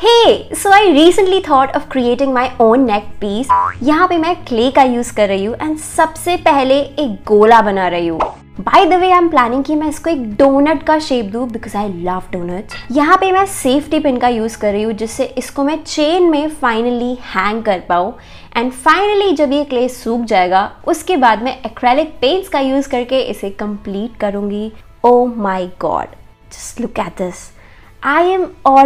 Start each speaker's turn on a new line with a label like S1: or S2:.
S1: Hey, so I recently thought of creating my own neck piece. यहाँ पे मैं clay का यूज कर रही हूँ एंड सबसे पहले एक गोला बना रही हूँ By the way, I'm planning कि मैं इसको एक डोनट का शेप दू because I love donuts. यहाँ पे मैं सेफ्टी पिन का यूज कर रही हूँ जिससे इसको मैं चेन में फाइनली हैंग कर पाऊँ एंड फाइनली जब ये क्ले सूख जाएगा उसके बाद मैं एक्रेलिक पेंट्स का यूज़ करके इसे कंप्लीट करूंगी oh my god just look at this I am all